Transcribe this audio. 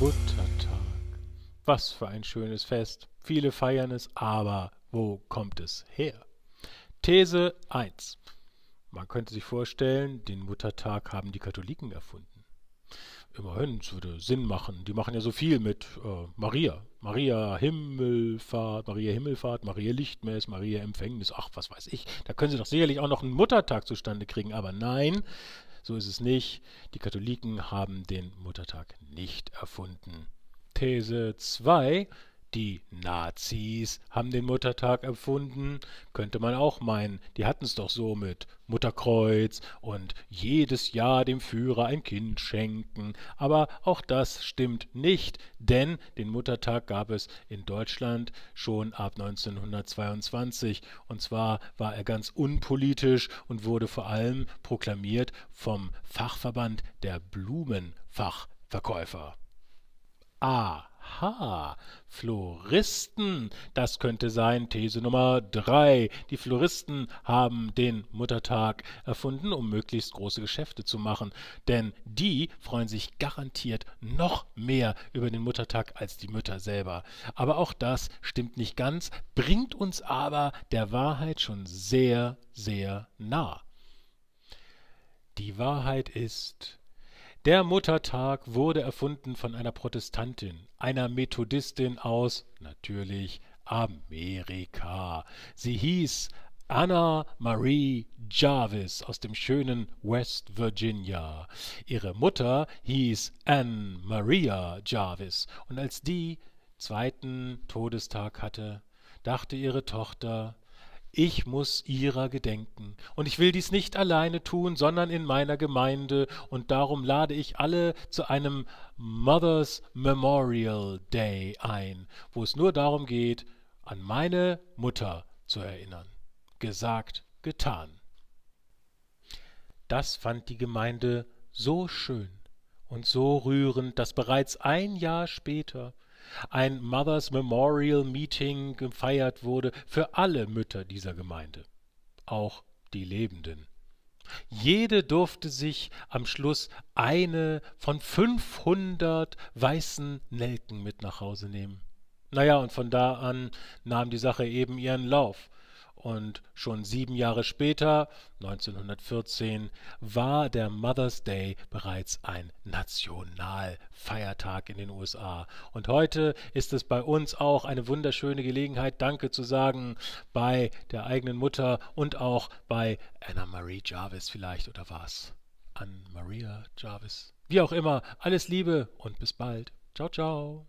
Muttertag. Was für ein schönes Fest. Viele feiern es, aber wo kommt es her? These 1. Man könnte sich vorstellen, den Muttertag haben die Katholiken erfunden. Immerhin, es würde Sinn machen. Die machen ja so viel mit äh, Maria. Maria Himmelfahrt, Maria Himmelfahrt, Maria Lichtmess, Maria Empfängnis, ach, was weiß ich. Da können sie doch sicherlich auch noch einen Muttertag zustande kriegen. Aber nein, so ist es nicht. Die Katholiken haben den Muttertag nicht erfunden. These 2. Die Nazis haben den Muttertag erfunden, könnte man auch meinen. Die hatten es doch so mit Mutterkreuz und jedes Jahr dem Führer ein Kind schenken. Aber auch das stimmt nicht, denn den Muttertag gab es in Deutschland schon ab 1922. Und zwar war er ganz unpolitisch und wurde vor allem proklamiert vom Fachverband der Blumenfachverkäufer. A. Aha, Floristen. Das könnte sein These Nummer 3. Die Floristen haben den Muttertag erfunden, um möglichst große Geschäfte zu machen. Denn die freuen sich garantiert noch mehr über den Muttertag als die Mütter selber. Aber auch das stimmt nicht ganz, bringt uns aber der Wahrheit schon sehr, sehr nah. Die Wahrheit ist, der Muttertag wurde erfunden von einer Protestantin, einer Methodistin aus, natürlich, Amerika. Sie hieß Anna Marie Jarvis aus dem schönen West Virginia. Ihre Mutter hieß Ann Maria Jarvis und als die zweiten Todestag hatte, dachte ihre Tochter, ich muss ihrer gedenken. Und ich will dies nicht alleine tun, sondern in meiner Gemeinde. Und darum lade ich alle zu einem Mother's Memorial Day ein, wo es nur darum geht, an meine Mutter zu erinnern. Gesagt, getan. Das fand die Gemeinde so schön und so rührend, dass bereits ein Jahr später ein Mothers Memorial Meeting gefeiert wurde für alle Mütter dieser Gemeinde, auch die Lebenden. Jede durfte sich am Schluss eine von 500 weißen Nelken mit nach Hause nehmen. Naja, und von da an nahm die Sache eben ihren Lauf. Und schon sieben Jahre später, 1914, war der Mother's Day bereits ein Nationalfeiertag in den USA. Und heute ist es bei uns auch eine wunderschöne Gelegenheit, Danke zu sagen bei der eigenen Mutter und auch bei Anna Marie Jarvis vielleicht oder was? An Maria Jarvis. Wie auch immer, alles Liebe und bis bald. Ciao, ciao.